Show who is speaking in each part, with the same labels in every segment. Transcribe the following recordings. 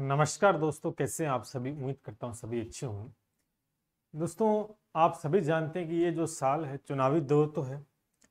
Speaker 1: नमस्कार दोस्तों कैसे हैं आप सभी उम्मीद करता हूँ सभी अच्छे हों दोस्तों आप सभी जानते हैं कि ये जो साल है चुनावी दौर तो है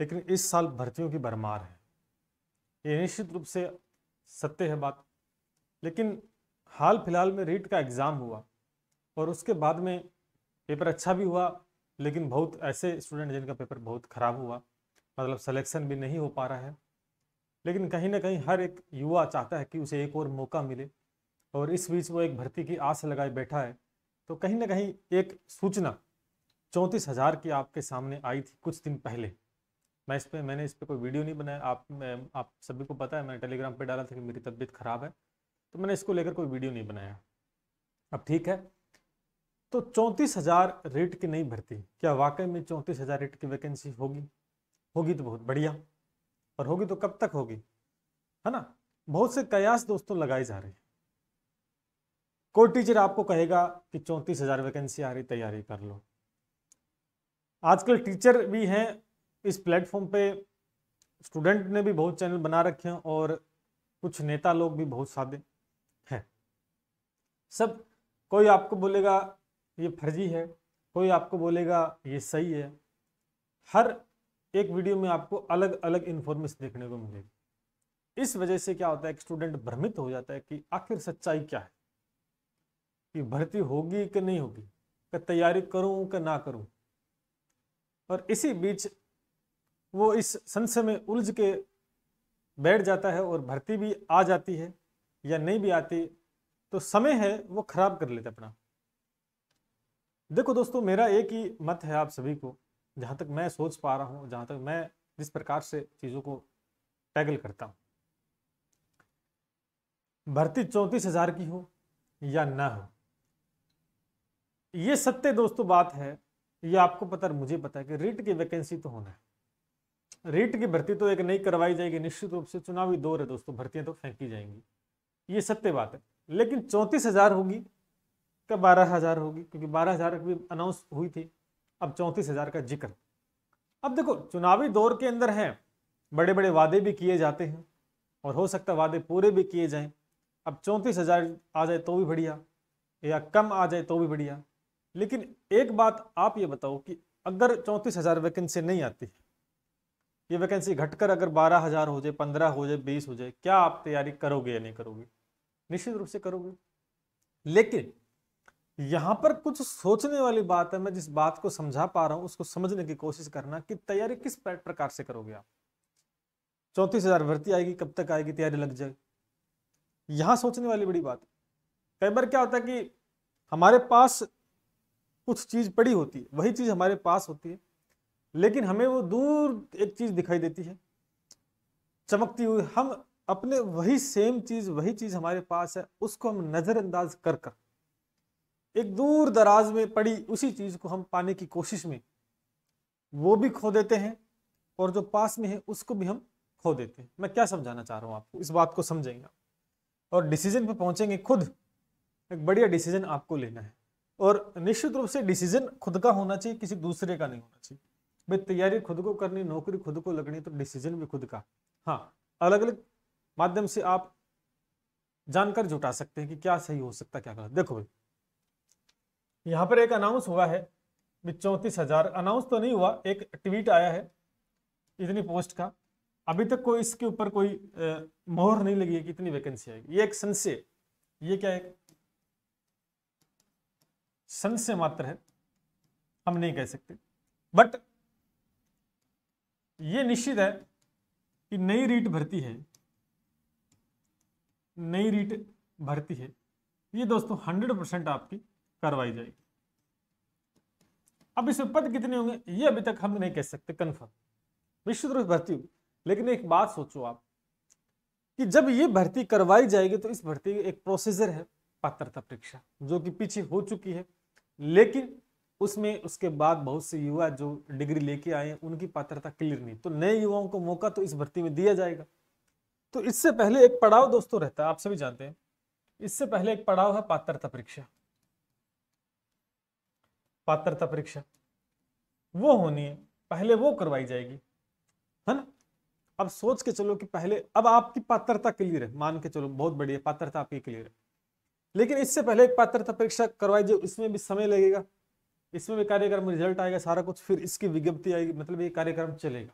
Speaker 1: लेकिन इस साल भर्तियों की भरमार है ये निश्चित रूप से सत्य है बात लेकिन हाल फिलहाल में रीट का एग्ज़ाम हुआ और उसके बाद में पेपर अच्छा भी हुआ लेकिन बहुत ऐसे स्टूडेंट जिनका पेपर बहुत ख़राब हुआ मतलब सलेक्शन भी नहीं हो पा रहा है लेकिन कहीं ना कहीं हर एक युवा चाहता है कि उसे एक और मौका मिले और इस बीच वो एक भर्ती की आस लगाए बैठा है तो कहीं ना कहीं एक सूचना चौंतीस हज़ार की आपके सामने आई थी कुछ दिन पहले मैं इस पर मैंने इस पर कोई वीडियो नहीं बनाया आप मैं, आप सभी को पता है मैंने टेलीग्राम पे डाला था कि मेरी तबीयत ख़राब है तो मैंने इसको लेकर कोई वीडियो नहीं बनाया अब ठीक है तो चौंतीस हज़ार रेट की नई भर्ती क्या वाकई में चौंतीस हज़ार रेट की वैकेंसी होगी होगी तो बहुत बढ़िया और होगी तो कब तक होगी है ना बहुत से कयास दोस्तों लगाए जा रहे हैं कोई टीचर आपको कहेगा कि चौंतीस हजार वैकेंसी आ रही तैयारी कर लो आजकल टीचर भी हैं इस प्लेटफॉर्म पे स्टूडेंट ने भी बहुत चैनल बना रखे हैं और कुछ नेता लोग भी बहुत सादे हैं सब कोई आपको बोलेगा ये फर्जी है कोई आपको बोलेगा ये सही है हर एक वीडियो में आपको अलग अलग इन्फॉर्मेशन देखने को मिलेगी इस वजह से क्या होता है कि स्टूडेंट भ्रमित हो जाता है कि आखिर सच्चाई क्या है कि भर्ती होगी कि नहीं होगी कि तैयारी करूं कि ना करूं और इसी बीच वो इस संशय में उलझ के बैठ जाता है और भर्ती भी आ जाती है या नहीं भी आती तो समय है वो खराब कर लेते अपना देखो दोस्तों मेरा एक ही मत है आप सभी को जहां तक मैं सोच पा रहा हूं जहां तक मैं जिस प्रकार से चीज़ों को टैगल करता हूं भर्ती चौंतीस हजार की हो या ना हो ये सत्य दोस्तों बात है ये आपको पता है मुझे पता है कि रीट की वैकेंसी तो होना है रीट की भर्ती तो एक नई करवाई जाएगी निश्चित रूप से चुनावी दौर है दोस्तों भर्तियां तो फेंकी जाएंगी ये सत्य बात है लेकिन चौंतीस हजार होगी क्या बारह हजार होगी क्योंकि बारह हजार भी अनाउंस हुई थी अब चौंतीस हजार का जिक्र अब देखो चुनावी दौर के अंदर है बड़े बड़े वादे भी किए जाते हैं और हो सकता वादे पूरे भी किए जाएं अब चौंतीस हजार आ जाए तो भी बढ़िया या कम आ जाए तो भी बढ़िया लेकिन एक बात आप ये बताओ कि अगर चौंतीस हज़ार वैकेंसी नहीं आती ये वैकेंसी घटकर अगर बारह हज़ार हो जाए पंद्रह हो जाए बीस हो जाए क्या आप तैयारी करोगे या नहीं करोगे निश्चित रूप से करोगे लेकिन यहां पर कुछ सोचने वाली बात है मैं जिस बात को समझा पा रहा हूं उसको समझने की कोशिश करना कि तैयारी किस प्रकार से करोगे आप चौंतीस हज़ार भर्ती आएगी कब तक आएगी तैयारी लग जाएगी यहां सोचने वाली बड़ी बात है कई बार क्या होता है कि हमारे पास कुछ चीज़ पड़ी होती है वही चीज़ हमारे पास होती है लेकिन हमें वो दूर एक चीज़ दिखाई देती है चमकती हुई हम अपने वही सेम चीज़ वही चीज़ हमारे पास है उसको हम नज़रअंदाज कर कर एक दूर दराज में पड़ी उसी चीज़ को हम पाने की कोशिश में वो भी खो देते हैं और जो पास में है उसको भी हम खो देते हैं मैं क्या समझाना चाह रहा हूँ आपको इस बात को समझेंगे और डिसीजन पे पहुंचेंगे खुद एक बढ़िया डिसीजन आपको लेना है और निश्चित रूप से डिसीजन खुद का होना चाहिए किसी दूसरे का नहीं होना चाहिए भाई तैयारी खुद को करनी नौकरी खुद को लगनी तो डिसीजन भी खुद का हाँ अलग अलग माध्यम से आप जानकर जुटा सकते हैं कि क्या सही हो सकता क्या गलत देखो भाई यहाँ पर एक अनाउंस हुआ है चौंतीस हजार अनाउंस तो नहीं हुआ एक ट्वीट आया है इतनी पोस्ट का अभी तक कोई इसके ऊपर कोई मोहर नहीं लगी है कि इतनी वैकेंसी आएगी ये एक संशय ये क्या है संशय मात्र है हम नहीं कह सकते बट ये निश्चित है कि नई रीट भर्ती है नई रीट भर्ती है ये दोस्तों हंड्रेड परसेंट आपकी करवाई जाएगी अब इसमें पद कितने होंगे ये अभी तक हम नहीं कह सकते कन्फर्म निश्चित रूप भर्ती होगी लेकिन एक बात सोचो आप कि जब ये भर्ती करवाई जाएगी तो इस भर्ती एक प्रोसीजर है पात्रता परीक्षा जो कि पीछे हो चुकी है लेकिन उसमें उसके बाद बहुत से युवा जो डिग्री लेके आए हैं उनकी पात्रता क्लियर नहीं तो नए युवाओं को मौका तो इस भर्ती में दिया जाएगा तो इससे पहले एक पड़ाव दोस्तों रहता है आप सभी जानते हैं इससे पहले एक पड़ाव है पात्रता परीक्षा पात्रता परीक्षा वो होनी है पहले वो करवाई जाएगी है ना अब सोच के चलो कि पहले अब आपकी पात्रता क्लियर है मान के चलो बहुत बढ़िया पात्रता आपकी क्लियर है लेकिन इससे पहले एक पात्रता परीक्षा करवाई जाए इसमें भी समय लगेगा इसमें भी कार्यक्रम रिजल्ट आएगा सारा कुछ फिर इसकी विज्ञप्ति आएगी मतलब ये कार्यक्रम चलेगा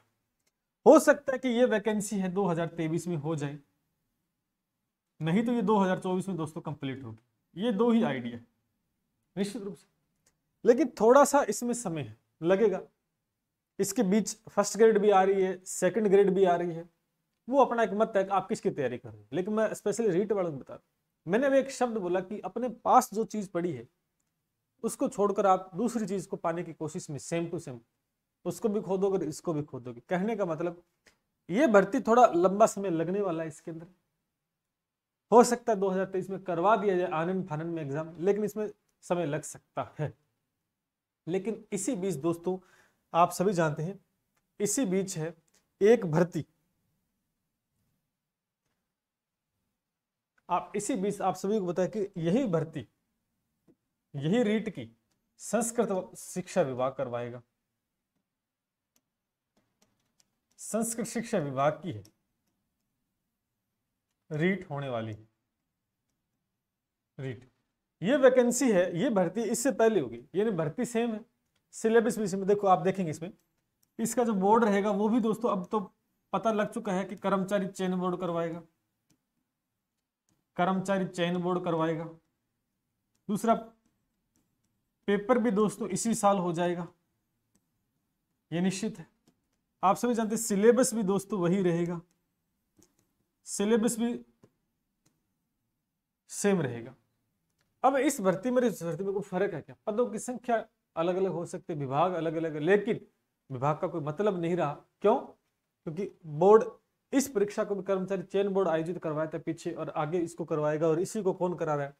Speaker 1: हो सकता है कि ये वैकेंसी है 2023 में हो जाए नहीं तो ये 2024 में दोस्तों कंप्लीट होगी ये दो ही आइडिया निश्चित रूप से लेकिन थोड़ा सा इसमें समय है लगेगा इसके बीच फर्स्ट ग्रेड भी आ रही है सेकंड ग्रेड भी आ रही है वो अपना एक मत है आप किसकी तैयारी कर रहे हैं लेकिन मैं स्पेशली रीट वालों को बता रहा हूँ मैंने अभी एक शब्द बोला कि अपने पास जो चीज पड़ी है उसको छोड़कर आप दूसरी चीज को पाने की कोशिश में सेम टू सेम उसको भी खोदोगे इसको भी खोदोगे कहने का मतलब ये भर्ती थोड़ा लंबा समय लगने वाला है इसके अंदर हो सकता है 2023 में करवा दिया जाए आनंद फानंद में एग्जाम लेकिन इसमें समय लग सकता है लेकिन इसी बीच दोस्तों आप सभी जानते हैं इसी बीच है एक भर्ती आप इसी बीच आप सभी को बताया कि यही भर्ती यही रीट की संस्कृत शिक्षा विभाग करवाएगा संस्कृत शिक्षा विभाग की है रीट होने वाली है रीट ये वैकेंसी है ये भर्ती इससे पहले होगी यानी भर्ती सेम है सिलेबस भी इसमें देखो आप देखेंगे इसमें इसका जो बोर्ड रहेगा वो भी दोस्तों अब तो पता लग चुका है कि कर्मचारी चयन बोर्ड करवाएगा कर्मचारी चयन बोर्ड करवाएगा दूसरा पेपर भी दोस्तों इसी साल हो जाएगा ये निश्चित है आप सभी जानते हैं सिलेबस भी दोस्तों वही रहेगा सिलेबस भी सेम रहेगा अब इस भर्ती में इस भर्ती में कोई फर्क है क्या पदों की संख्या अलग अलग हो सकते विभाग अलग अलग है लेकिन विभाग का कोई मतलब नहीं रहा क्यों क्योंकि बोर्ड इस परीक्षा को भी कर्मचारी चयन बोर्ड आयोजित करवाया था पीछे और आगे इसको करवाएगा और इसी को कौन करा रहा है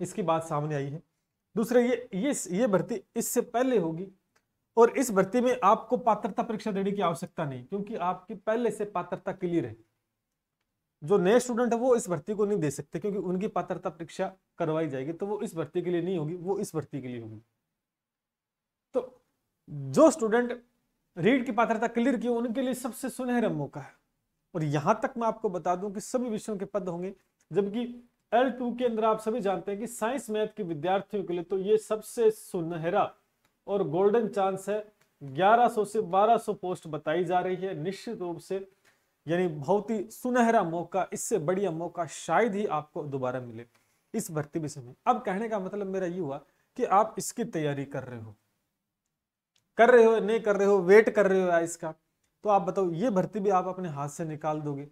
Speaker 1: इसकी बात सामने आई है दूसरा ये ये ये भर्ती इससे पहले होगी और इस भर्ती में आपको पात्रता परीक्षा देने की आवश्यकता नहीं क्योंकि आपकी पहले से पात्रता क्लियर है जो नए स्टूडेंट है वो इस भर्ती को नहीं दे सकते क्योंकि उनकी पात्रता परीक्षा करवाई जाएगी तो वो इस भर्ती के लिए नहीं होगी वो इस भर्ती के लिए होगी तो जो स्टूडेंट रीड की पात्रता क्लियर की उनके लिए सबसे सुनहरा मौका है और यहां तक मैं आपको बता दूं कि सभी विषयों के पद होंगे जबकि एल टू के अंदर आप सभी जानते हैं कि साइंस मैथ के विद्यार्थियों के लिए तो ये सबसे सुनहरा और गोल्डन चांस है 1100 से 1200 पोस्ट बताई जा रही है निश्चित रूप से यानी बहुत ही सुनहरा मौका इससे बढ़िया मौका शायद ही आपको दोबारा मिले इस भर्ती विषय में अब कहने का मतलब मेरा ये हुआ कि आप इसकी तैयारी कर रहे हो कर रहे हो नहीं कर रहे हो वेट कर रहे हो या इसका तो आप बताओ ये भर्ती भी आप अपने हाथ से निकाल दोगे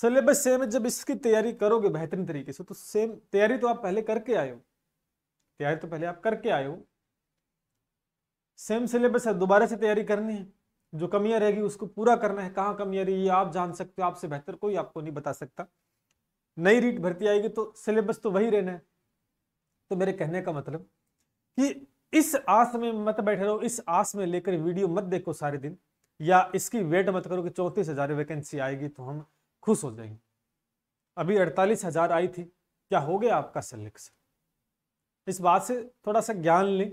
Speaker 1: सिलेबस सेम है जब इसकी तैयारी करोगे बेहतरीन तरीके से तो सेम तैयारी तो आप पहले करके आए हो तैयारी तो पहले आप करके आए हो सेम सिलेबस है दोबारा से तैयारी करनी है जो कमियां रहेगी उसको पूरा करना है कहाँ कमियां रही ये आप जान सकते हो आपसे बेहतर कोई आपको नहीं बता सकता नई रीट भर्ती आएगी तो सिलेबस तो वही रहना है तो मेरे कहने का मतलब कि इस आस में मत बैठे रहो इस आस में लेकर वीडियो मत देखो सारे दिन या इसकी वेट मत करो कि चौंतीस हजार वैकेंसी आएगी तो हम खुश हो जाएंगे अभी अड़तालीस हजार आई थी क्या हो गया आपका सिलेक्शन इस बात से थोड़ा सा ज्ञान लें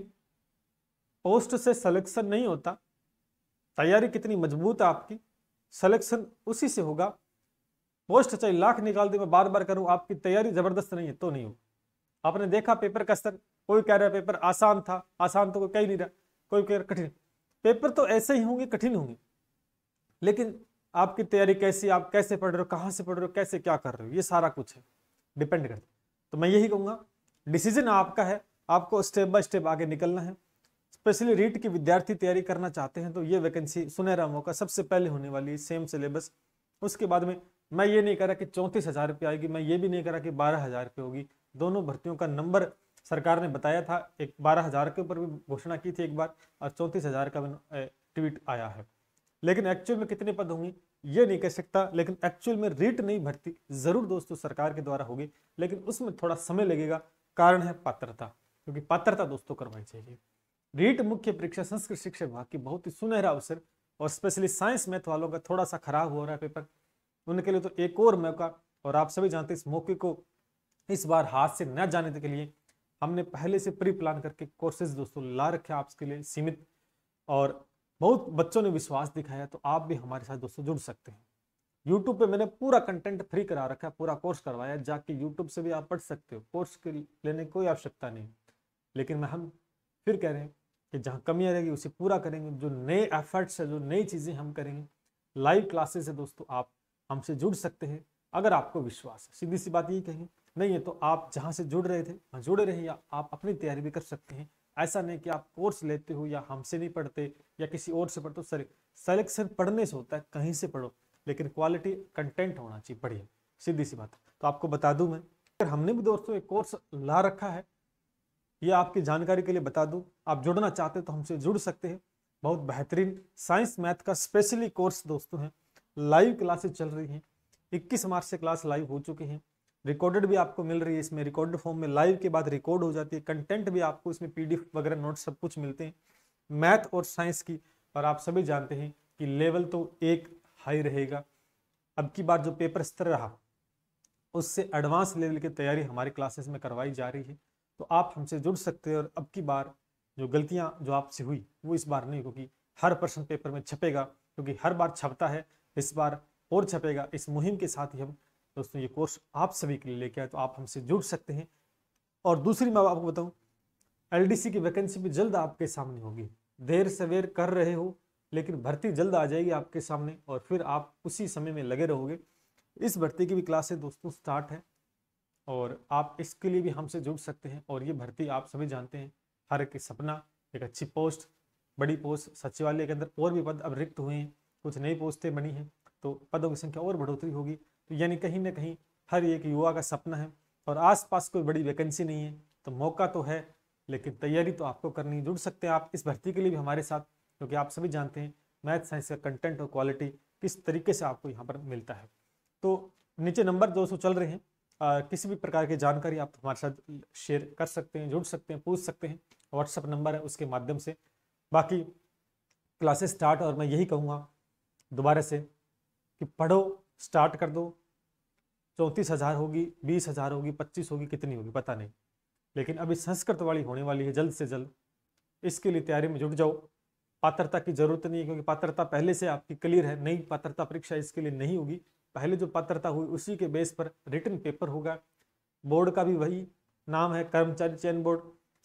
Speaker 1: पोस्ट से सिलेक्शन नहीं होता तैयारी कितनी मजबूत है आपकी सिलेक्शन उसी से होगा पोस्ट चाहे लाख निकाल दे मैं बार बार करूं आपकी तैयारी जबरदस्त नहीं है तो नहीं हो आपने देखा पेपर का स्तर कोई कह रहा है पेपर आसान था आसान तो कोई कह ही नहीं रहा कोई कह रहा कठिन पेपर तो ऐसे ही होंगे कठिन होंगे लेकिन आपकी तैयारी कैसी आप कैसे पढ़ रहे हो कहाँ से पढ़ रहे हो कैसे क्या कर रहे हो ये सारा कुछ है डिपेंड करता तो मैं यही कहूँगा डिसीजन आपका है आपको स्टेप बाय स्टेप आगे निकलना है स्पेशली रीट के विद्यार्थी तैयारी करना चाहते हैं तो ये वैकेंसी सुनहरा मौका सबसे पहले होने वाली है सेम सिलेबस उसके बाद में मैं ये नहीं कह रहा कि चौंतीस हज़ार रुपये आएगी मैं ये भी नहीं कह रहा कि बारह हज़ार रुपये होगी दोनों भर्तियों का नंबर सरकार ने बताया था एक बारह हज़ार के ऊपर भी घोषणा की थी एक बार और चौंतीस हज़ार का ट्वीट आया है लेकिन एक्चुअल में कितने पद होंगे ये नहीं कह सकता लेकिन एक्चुअल में रीट नहीं भरती ज़रूर दोस्तों सरकार के द्वारा होगी लेकिन उसमें थोड़ा समय लगेगा कारण है पात्रता क्योंकि पात्रता दोस्तों करवाई चाहिए रीट मुख्य परीक्षा संस्कृत शिक्षा विभाग की बहुत ही सुनहरा अवसर और स्पेशली साइंस मैथ वालों का थोड़ा सा खराब हो रहा है पेपर उनके लिए तो एक और मौका और आप सभी जानते इस मौके को इस बार हाथ से न जाने के लिए हमने पहले से प्री प्लान करके कोर्सेज दोस्तों ला रखे आपके लिए सीमित और बहुत बच्चों ने विश्वास दिखाया तो आप भी हमारे साथ दोस्तों जुड़ सकते हैं यूट्यूब पे मैंने पूरा कंटेंट फ्री करा रखा है पूरा कोर्स करवाया जाके यूट्यूब से भी आप पढ़ सकते हो कोर्स के लेने की कोई आवश्यकता नहीं लेकिन मैं हम फिर कह रहे हैं कि जहाँ कमियाँ रहेगी उसे पूरा करेंगे जो नए एफर्ट्स है जो नई चीज़ें हम करेंगे लाइव क्लासेस है दोस्तों आप हमसे जुड़ सकते हैं अगर आपको विश्वास है सीधी सी बात यही कहेंगे नहीं है तो आप जहाँ से जुड़ रहे थे वहाँ जुड़े या आप अपनी तैयारी भी कर सकते हैं ऐसा नहीं कि आप कोर्स लेते हो या हमसे नहीं पढ़ते या किसी और से पढ़ते हो सर सेलेक्शन पढ़ने से होता है कहीं से पढ़ो लेकिन क्वालिटी कंटेंट होना चाहिए बढ़िया सीधी सी बात तो आपको बता दूं मैं अगर हमने भी दोस्तों एक कोर्स ला रखा है ये आपकी जानकारी के लिए बता दूं आप जुड़ना चाहते तो हमसे जुड़ सकते हैं बहुत बेहतरीन साइंस मैथ का स्पेशली कोर्स दोस्तों है लाइव क्लासेस चल रही हैं इक्कीस मार्च से क्लास लाइव हो चुकी हैं रिकॉर्डेड भी आपको मिल रही है इसमें रिकॉर्डेड फॉर्म में लाइव के बाद रिकॉर्ड हो जाती है कंटेंट भी आपको इसमें पीडीएफ वगैरह नोट सब कुछ मिलते हैं मैथ और साइंस की और आप सभी जानते हैं कि लेवल तो एक हाई रहेगा अब की बार जो पेपर स्तर रहा उससे एडवांस लेवल की तैयारी हमारी क्लासेस में करवाई जा रही है तो आप हमसे जुड़ सकते हैं और अब की बार जो गलतियाँ जो आपसे हुई वो इस बार नहीं होगी हर प्रश्न पेपर में छपेगा क्योंकि हर बार छपता है इस बार और छपेगा इस मुहिम के साथ ही हम दोस्तों ये कोर्स आप सभी के लिए लेके आए तो आप हमसे जुड़ सकते हैं और दूसरी मैं आपको बताऊं एलडीसी की वैकेंसी भी जल्द आपके सामने होगी देर सवेर कर रहे हो लेकिन भर्ती जल्द आ जाएगी आपके सामने और फिर आप उसी समय में लगे रहोगे इस भर्ती की भी क्लासें दोस्तों स्टार्ट है और आप इसके लिए भी हमसे जुड़ सकते हैं और ये भर्ती आप सभी जानते हैं हर एक सपना एक अच्छी पोस्ट बड़ी पोस्ट सचिवालय के अंदर और भी पद अब रिक्त हुए हैं कुछ नई पोस्टें बनी हैं तो पदों की संख्या और बढ़ोतरी होगी तो यानी कहीं ना कहीं हर एक युवा का सपना है और आसपास कोई बड़ी वैकेंसी नहीं है तो मौका तो है लेकिन तैयारी तो आपको करनी जुड़ सकते हैं आप इस भर्ती के लिए भी हमारे साथ क्योंकि आप सभी जानते हैं मैथ साइंस का कंटेंट और क्वालिटी किस तरीके से आपको यहाँ पर मिलता है तो नीचे नंबर दो चल रहे हैं आ, किसी भी प्रकार की जानकारी आप हमारे साथ शेयर कर सकते हैं जुड़ सकते हैं पूछ सकते हैं व्हाट्सअप नंबर है उसके माध्यम से बाकी क्लासेस स्टार्ट और मैं यही कहूँगा दोबारा से कि पढ़ो स्टार्ट कर दो चौंतीस हज़ार होगी बीस हज़ार होगी पच्चीस होगी कितनी होगी पता नहीं लेकिन अभी संस्कृत वाली होने वाली है जल्द से जल्द इसके लिए तैयारी में जुट जाओ पात्रता की जरूरत नहीं है क्योंकि पात्रता पहले से आपकी क्लियर है नई पात्रता परीक्षा इसके लिए नहीं होगी पहले जो पात्रता हुई उसी के बेस पर रिटर्न पेपर होगा बोर्ड का भी वही नाम है कर्मचारी चयन बोर्ड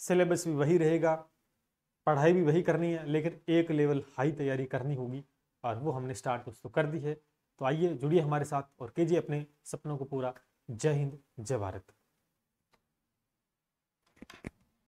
Speaker 1: सिलेबस भी वही रहेगा पढ़ाई भी वही करनी है लेकिन एक लेवल हाई तैयारी करनी होगी और वो हमने स्टार्ट उसको तो कर दी है तो आइए जुड़िए हमारे साथ और कीजिए अपने सपनों को पूरा जय हिंद जय भारत